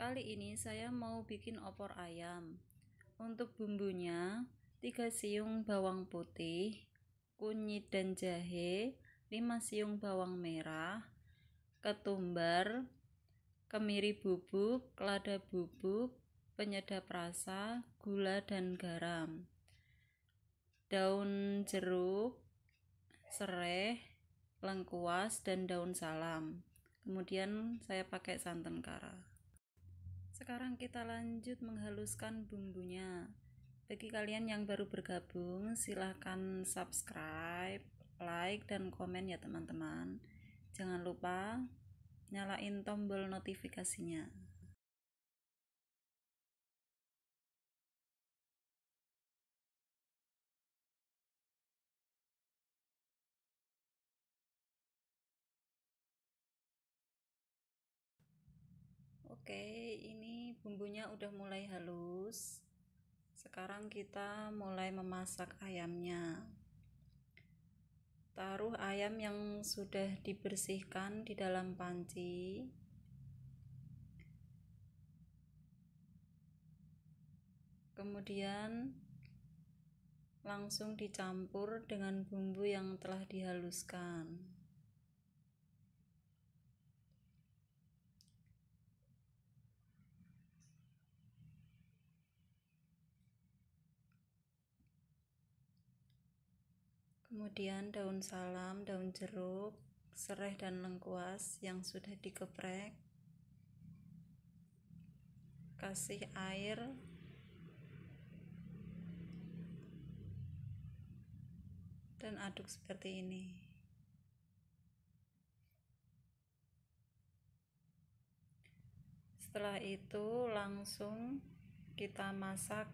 Kali ini saya mau bikin opor ayam. Untuk bumbunya, 3 siung bawang putih, kunyit dan jahe, 5 siung bawang merah, ketumbar, kemiri bubuk, lada bubuk, penyedap rasa, gula dan garam. Daun jeruk, serai, lengkuas dan daun salam. Kemudian saya pakai santan kara. Sekarang kita lanjut menghaluskan bumbunya. Bagi kalian yang baru bergabung, silahkan subscribe, like, dan komen ya teman-teman. Jangan lupa nyalain tombol notifikasinya. oke ini bumbunya udah mulai halus sekarang kita mulai memasak ayamnya taruh ayam yang sudah dibersihkan di dalam panci kemudian langsung dicampur dengan bumbu yang telah dihaluskan kemudian daun salam, daun jeruk, serai dan lengkuas yang sudah digeprek kasih air dan aduk seperti ini setelah itu langsung kita masak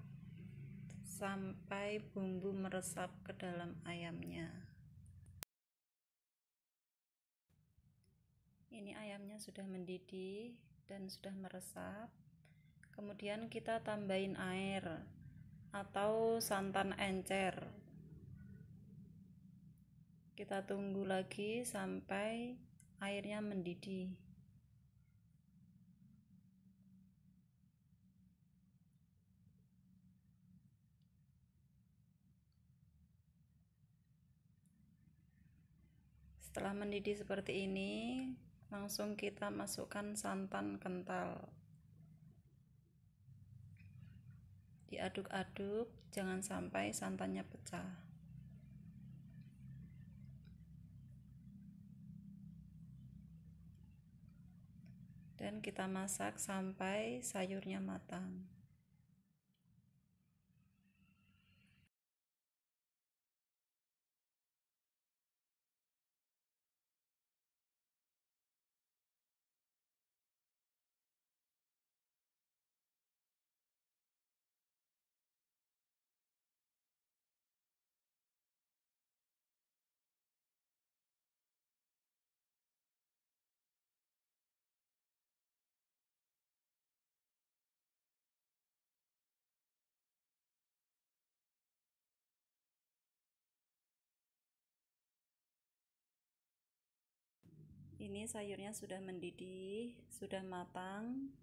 sampai bumbu meresap ke dalam ayamnya. Ini ayamnya sudah mendidih dan sudah meresap. Kemudian kita tambahin air atau santan encer. Kita tunggu lagi sampai airnya mendidih. setelah mendidih seperti ini langsung kita masukkan santan kental diaduk-aduk jangan sampai santannya pecah dan kita masak sampai sayurnya matang ini sayurnya sudah mendidih sudah matang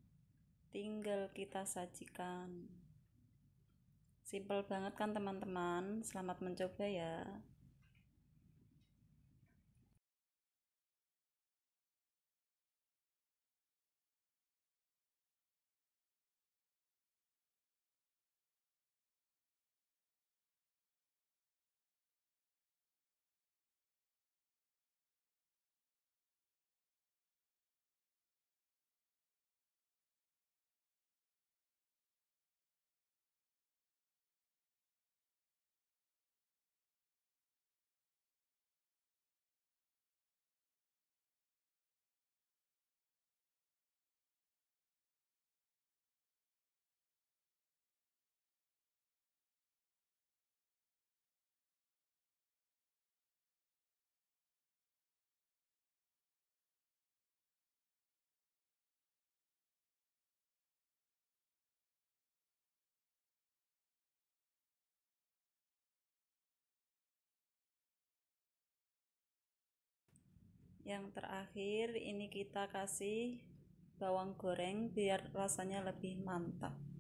tinggal kita sajikan simple banget kan teman-teman selamat mencoba ya yang terakhir ini kita kasih bawang goreng biar rasanya lebih mantap